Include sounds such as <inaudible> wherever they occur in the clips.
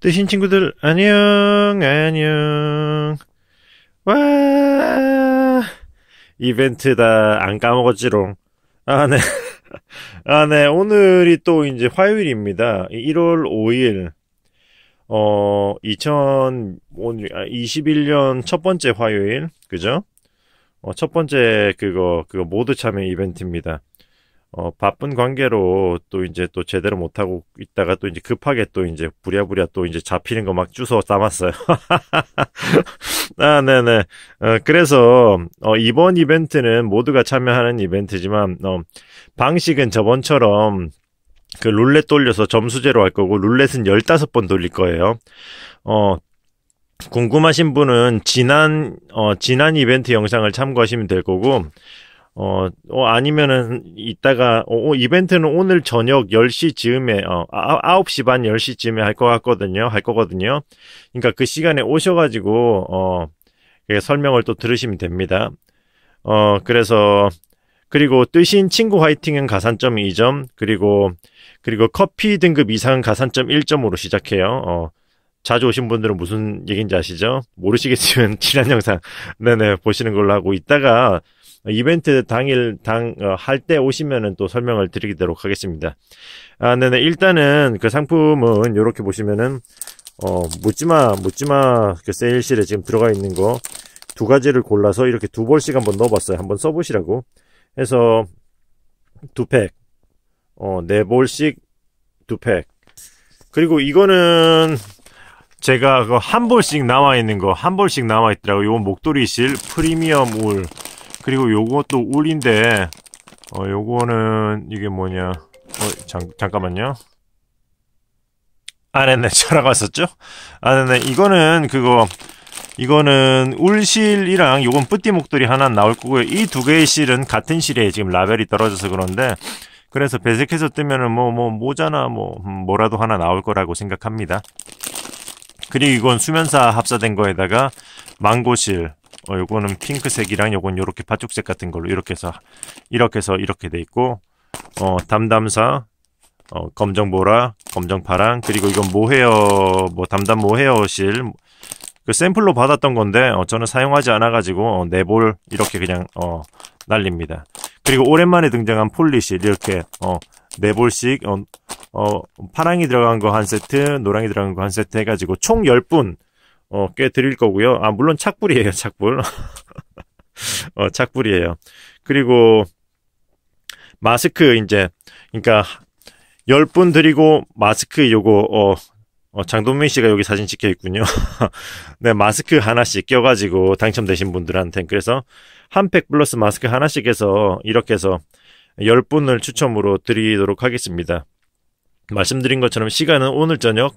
뜨신 친구들, 안녕, 안녕. 와, 이벤트다. 안 까먹었지롱. 아, 네. <laughs> 아, 네. 오늘이 또 이제 화요일입니다. 1월 5일. 어, 2021년 아, 첫 번째 화요일. 그죠? 어, 첫 번째 그거, 그거 모두 참여 이벤트입니다. 어, 바쁜 관계로 또 이제 또 제대로 못하고 있다가 또 이제 급하게 또 이제 부랴부랴 또 이제 잡히는 거 막 주워 담았어요. <laughs> 아, 네네. 어, 그래서, 어, 이번 이벤트는 모두가 참여하는 이벤트지만, 어, 방식은 저번처럼 그 룰렛 돌려서 점수제로 할 거고, 룰렛은 15번 돌릴 거예요. 어, 궁금하신 분은 지난, 어, 지난 이벤트 영상을 참고하시면 될 거고, 어, 어 아니면은 이따가 어, 어 이벤트는 오늘 저녁 10시 즈음에 어, 아, 9시 아, 반 10시 쯤에 할 것 같거든요. 할 거거든요. 그러니까 그 시간에 오셔 가지고 어 그 설명을 또 들으시면 됩니다. 어 그래서 그리고 뜨신 친구 화이팅은 가산점 2점, 그리고, 그리고 커피 등급 이상은 가산점 1점으로 시작해요. 어, 자주 오신 분들은 무슨 얘기인지 아시죠? 모르시겠지만 <laughs> 지난 영상, 네네, 보시는 걸로 하고, 이따가 이벤트 당일 당 할때 어, 오시면은 또 설명을 드리도록 하겠습니다. 아, 네네. 일단은 그 상품은 이렇게 보시면은 어, 묻지마, 묻지마 그 세일실에 지금 들어가 있는 거 두 가지를 골라서 이렇게 두 벌씩 한번 넣어봤어요. 한번 써보시라고. 해서 두 팩, 어, 네벌씩두 팩. 그리고 이거는 제가 그 한벌씩 나와 있는 거, 한벌씩 나와 있더라고요. 건 목도리실 프리미엄 울 그리고 요것도 울인데 어 요거는 이게 뭐냐 어 잠, 잠깐만요 아 네네 찾아왔었죠아 네네 이거는 그거 이거는 울실이랑 요건 뿌띠 목돌이 하나 나올 거고요 이 두 개의 실은 같은 실에 지금 라벨이 떨어져서 그런데 그래서 배색해서 뜨면은 뭐, 뭐, 모자나 뭐, 음, 뭐라도 하나 나올 거라고 생각합니다. 그리고 이건 수면사 합사된 거에다가 망고실, 어, 요거는 핑크색이랑 요건 요렇게 파죽색 같은 걸로 이렇게 해서 이렇게 해서 이렇게 돼 있고 어, 담담사 어, 검정 보라, 검정 파랑 그리고 이건 모헤어 뭐 담담 모헤어 실그 샘플로 받았던 건데 어, 저는 사용하지 않아 가지고 어, 네볼 이렇게 그냥 어, 날립니다. 그리고 오랜만에 등장한 폴리시 이렇게 어, 네 볼씩 어, 어 파랑이 들어간 거 한 세트, 노랑이 들어간 거 한 세트 해가지고 총 10분 어, 꽤 드릴 거고요. 아, 물론 착불이에요, 착불. <laughs> 어, 착불이에요. 그리고 마스크 이제 그러니까 10분 드리고 마스크 요거 어, 어 장동민 씨가 여기 사진 찍혀 있군요. <laughs> 네, 마스크 하나씩 껴 가지고 당첨되신 분들한테 그래서 한 팩 플러스 마스크 하나씩 해서 이렇게 해서 10분을 추첨으로 드리도록 하겠습니다. 말씀드린 것처럼 시간은 오늘 저녁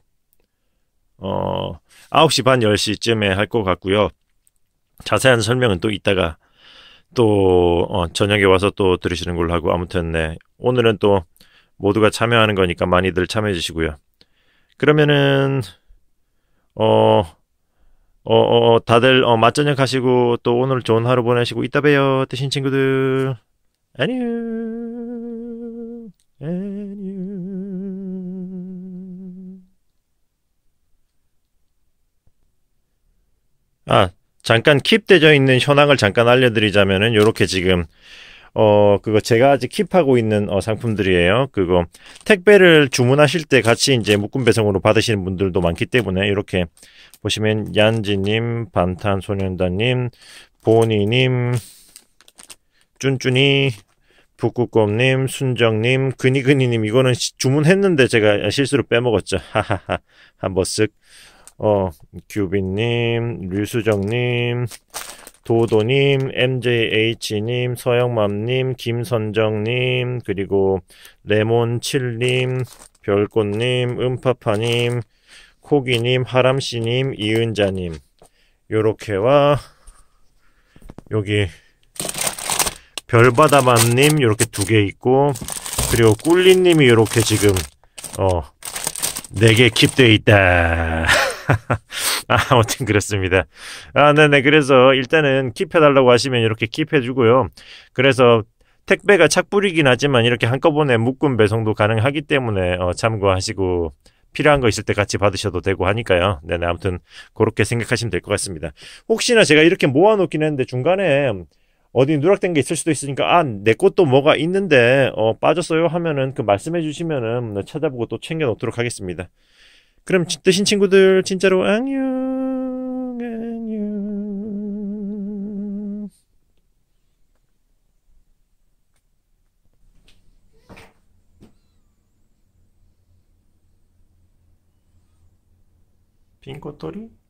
어, 9시 반, 10시쯤에 할 것 같고요. 자세한 설명은 또 이따가 또 어, 저녁에 와서 또 들으시는 걸로 하고 아무튼 네. 오늘은 또 모두가 참여하는 거니까 많이들 참여해 주시고요. 그러면은 어, 어, 어, 어 다들 어, 맛저녁 하시고 또 오늘 좋은 하루 보내시고 이따 봬요. 뜨신 친구들. 안녕. 안녕. 아, 잠깐 킵되어 있는 현황을 잠깐 알려드리자면은 요렇게 지금 어 그거 제가 아직 킵하고 있는 어, 상품들이에요. 그거 택배를 주문하실 때 같이 이제 묶음 배송으로 받으시는 분들도 많기 때문에 이렇게 보시면 얀지님, 반탄소년단님, 보니님, 쭌쭌이, 북극곰님, 순정님, 그니그니님 이거는 주문했는데 제가 실수로 빼먹었죠. <laughs> 하하하 한번 쓱 어, 규빈님, 류수정님, 도도님, MJH님, 서영맘님, 김선정님, 그리고 레몬칠님, 별꽃님, 음파파님, 코기님, 하람씨님, 이은자님. 요렇게와 여기 별바다맘님 이렇게 두 개 있고 그리고 꿀리님이 이렇게 지금 어 네 개킵되어 네 있다. <laughs> <laughs> 아, 아무튼 그렇습니다. 아, 네네. 그래서 일단은 킵해달라고 하시면 이렇게 킵해주고요. 그래서 택배가 착불이긴 하지만 이렇게 한꺼번에 묶음 배송도 가능하기 때문에 어, 참고하시고 필요한 거 있을 때 같이 받으셔도 되고 하니까요. 네네. 아무튼 그렇게 생각하시면 될 것 같습니다. 혹시나 제가 이렇게 모아놓긴 했는데 중간에 어디 누락된 게 있을 수도 있으니까 아내 것도 뭐가 있는데 어, 빠졌어요 하면은 그 말씀해 주시면은 찾아보고 또 챙겨 놓도록 하겠습니다. 그럼 뜨신 친구들 진짜로 안녕 안녕 빈꽃돌이